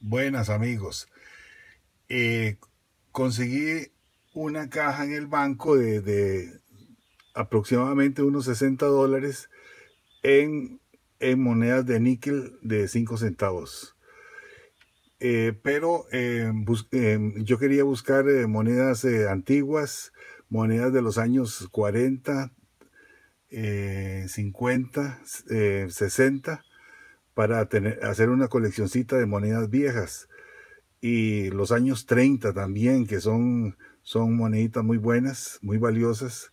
Buenas amigos. Eh, conseguí una caja en el banco de, aproximadamente unos 60 dólares en, monedas de níquel de 5 centavos. Eh, pero eh, yo quería buscar monedas antiguas, monedas de los años 40, 50, 60, para tener, hacer una coleccioncita de monedas viejas. Y los años 30 también, que son, son moneditas muy buenas, muy valiosas.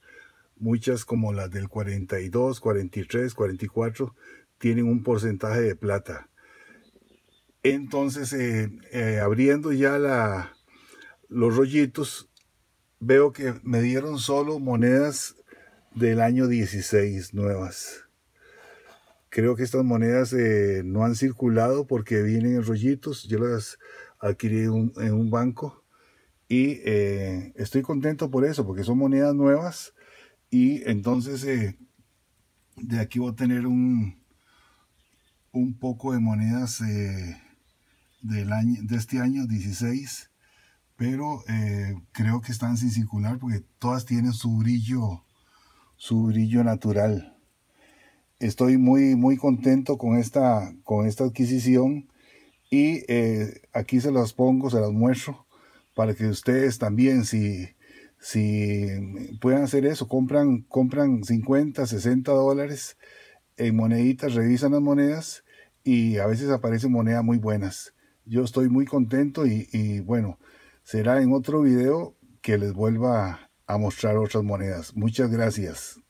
Muchas como las del 42, 43, 44, tienen un porcentaje de plata. Entonces, eh, eh, abriendo ya la, los rollitos, veo que me dieron solo monedas del año 16 nuevas. Creo que estas monedas eh, no han circulado porque vienen en rollitos. Yo las adquirí en un banco y eh, estoy contento por eso, porque son monedas nuevas y entonces eh, de aquí voy a tener un, un poco de monedas del año, de este año 16, pero creo que están sin circular porque todas tienen su brillo, su brillo natural estoy muy, muy contento con esta, con esta adquisición y eh, aquí se las pongo, se las muestro para que ustedes también, si, si pueden hacer eso, compran, compran 50, 60 dólares en moneditas, revisan las monedas y a veces aparecen monedas muy buenas. Yo estoy muy contento y bueno, será en otro video que les vuelva a mostrar otras monedas. Muchas gracias.